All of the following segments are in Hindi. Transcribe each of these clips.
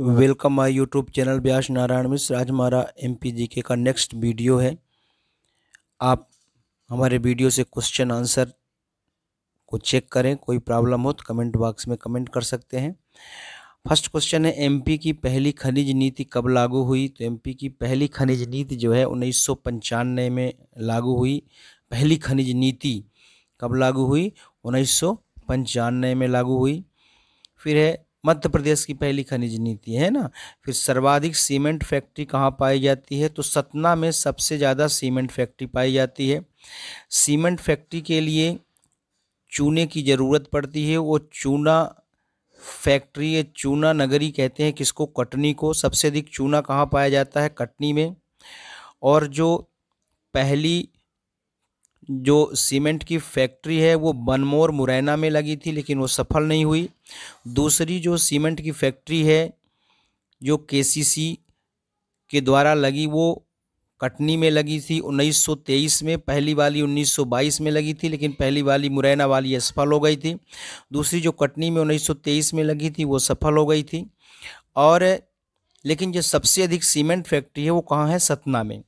welcome my YouTube channel Byas Narayan Mishra आज हमारा एम पी का नेक्स्ट वीडियो है आप हमारे वीडियो से क्वेश्चन आंसर को चेक करें कोई प्रॉब्लम हो तो कमेंट बॉक्स में कमेंट कर सकते हैं फर्स्ट क्वेश्चन है एमपी की पहली खनिज नीति कब लागू हुई तो एमपी की पहली खनिज नीति जो है उन्नीस में लागू हुई पहली खनिज नीति कब लागू हुई उन्नीस में लागू हुई फिर है मध्य प्रदेश की पहली खनिज नीति है ना फिर सर्वाधिक सीमेंट फैक्ट्री कहाँ पाई जाती है तो सतना में सबसे ज़्यादा सीमेंट फैक्ट्री पाई जाती है सीमेंट फैक्ट्री के लिए चूने की ज़रूरत पड़ती है वो चूना फैक्ट्री या चूना नगरी कहते हैं किसको कटनी को सबसे अधिक चूना कहाँ पाया जाता है कटनी में और जो पहली जो सीमेंट की फैक्ट्री है वो बनमोर मुरैना में लगी थी लेकिन वो सफल नहीं हुई दूसरी जो सीमेंट की फैक्ट्री है जो केसीसी के द्वारा लगी वो कटनी में लगी थी 1923 में पहली वाली 1922 में लगी थी लेकिन पहली वाली मुरैना वाली असफल हो गई थी दूसरी जो कटनी में 1923 में लगी थी वो सफल हो गई थी और लेकिन जो सबसे अधिक सीमेंट फैक्ट्री है वो कहाँ है सतना में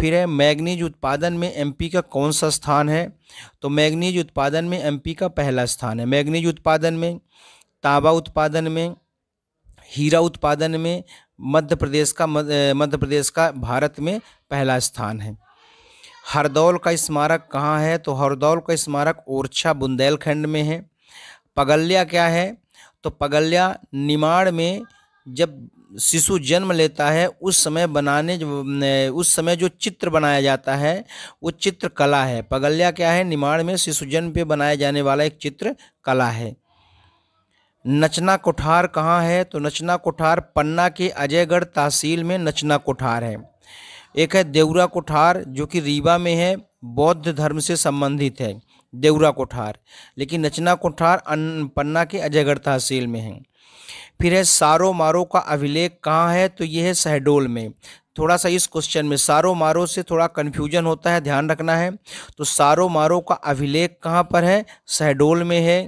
फिर है मैग्नीज उत्पादन में एमपी का कौन सा स्थान है तो मैग्नीज उत्पादन में एमपी का पहला स्थान है मैग्नीज उत्पादन में तांबा उत्पादन में हीरा उत्पादन में मध्य प्रदेश का मध्य प्रदेश का भारत में पहला स्थान है हरदौल का स्मारक कहाँ है तो हरदौल का स्मारक ओरछा बुंदेलखंड में है पगल्या क्या है तो पगल्या निमाड़ में जब शिशु जन्म लेता है उस समय बनाने उस समय जो चित्र बनाया जाता है वो चित्र कला है पगल्या क्या है निमाड़ में शिशु जन्म पे बनाया जाने वाला एक चित्र कला है नचना कोठार कहाँ है तो नचना कोठार पन्ना के अजयगढ़ तहसील में नचना कोठार है एक है देवरा कोठार जो कि रीवा में है बौद्ध धर्म से संबंधित है देवरा कोठार लेकिन नचना कोठार पन्ना के अजयगढ़ तहसील में है फिर है सारो मारो का अभिलेख कहाँ है तो ये है शहडोल में थोड़ा सा इस क्वेश्चन में सारो मारो से थोड़ा कन्फ्यूजन होता है ध्यान रखना है तो सारो मारो का अभिलेख कहाँ पर है शहडोल में है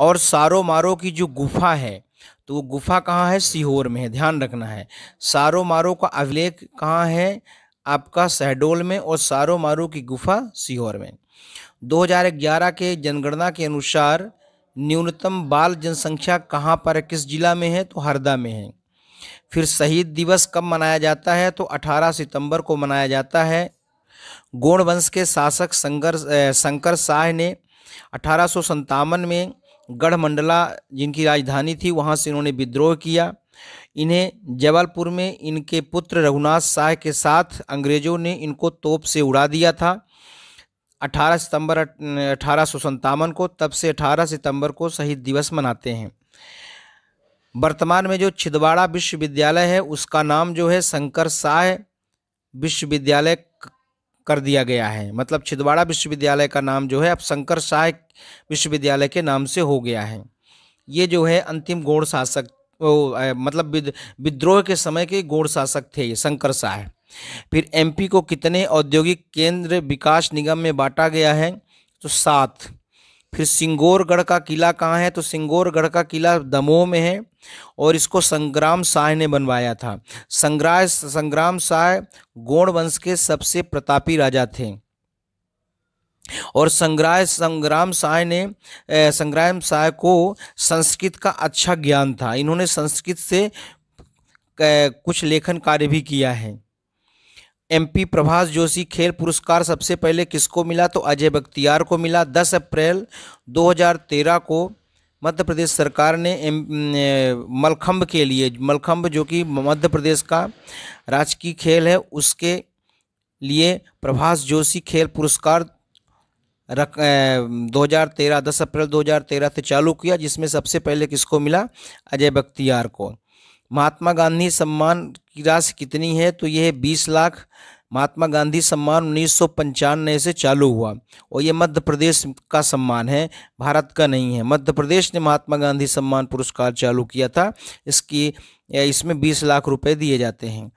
और सारो मारो की जो गुफा है तो वो गुफा कहाँ है सीहोर में है ध्यान रखना है सारो मारो का अभिलेख कहाँ है आपका शहडोल में और सारो मारो की गुफा सीहोर में 2011 के जनगणना के अनुसार न्यूनतम बाल जनसंख्या कहाँ पर है किस जिला में है तो हरदा में है फिर शहीद दिवस कब मनाया जाता है तो 18 सितंबर को मनाया जाता है गोण वंश के शासक शंकर शंकर शाह ने अठारह में गढ़मंडला जिनकी राजधानी थी वहाँ से इन्होंने विद्रोह किया इन्हें जबलपुर में इनके पुत्र रघुनाथ शाह के साथ अंग्रेज़ों ने इनको तोप से उड़ा दिया था 18 सितंबर अठारह को तब से 18 सितंबर को शहीद दिवस मनाते हैं वर्तमान में जो छिदवाड़ा विश्वविद्यालय है उसका नाम जो है शंकर शाह विश्वविद्यालय कर दिया गया है मतलब छिदवाड़ा विश्वविद्यालय का नाम जो है अब शंकर शाह विश्वविद्यालय के नाम से हो गया है ये जो है अंतिम गौड़ शासक मतलब विद्रोह के समय के गौड़ शासक थे ये शंकर शाह फिर एमपी को कितने औद्योगिक केंद्र विकास निगम में बांटा गया है तो सात फिर सिंगोरगढ़ का किला कहाँ है तो सिंगोरगढ़ का किला दमोह में है और इसको संग्राम शाह ने बनवाया था संग्राह संग्राम शाह गोण वंश के सबसे प्रतापी राजा थे और संग्राह संग्राम साय ने संग्राम साय को संस्कृत का अच्छा ज्ञान था इन्होंने संस्कृत से कुछ लेखन कार्य भी किया है एमपी प्रभास जोशी खेल पुरस्कार सबसे पहले किसको मिला तो अजय बख्तियार को मिला 10 अप्रैल 2013 को मध्य प्रदेश सरकार ने मलखम्ब के लिए मलखम्ब जो कि मध्य प्रदेश का राजकीय खेल है उसके लिए प्रभास जोशी खेल पुरस्कार रख दो हज़ार तेरह दस अप्रैल 2013 से चालू किया जिसमें सबसे पहले किसको मिला अजय बख्तियार को महात्मा गांधी सम्मान की राशि कितनी है तो यह बीस लाख महात्मा गांधी सम्मान उन्नीस से चालू हुआ और ये मध्य प्रदेश का सम्मान है भारत का नहीं है मध्य प्रदेश ने महात्मा गांधी सम्मान पुरस्कार चालू किया था इसकी इसमें 20 लाख रुपए दिए जाते हैं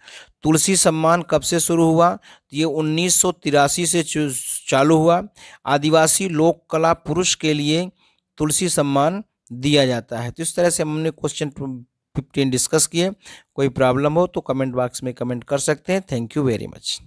तुलसी सम्मान कब से शुरू हुआ तो ये उन्नीस से चालू हुआ आदिवासी लोक कला पुरुष के लिए तुलसी सम्मान दिया जाता है तो इस तरह से हमने क्वेश्चन फिफ्टीन डिस्कस किए कोई प्रॉब्लम हो तो कमेंट बॉक्स में कमेंट कर सकते हैं थैंक यू वेरी मच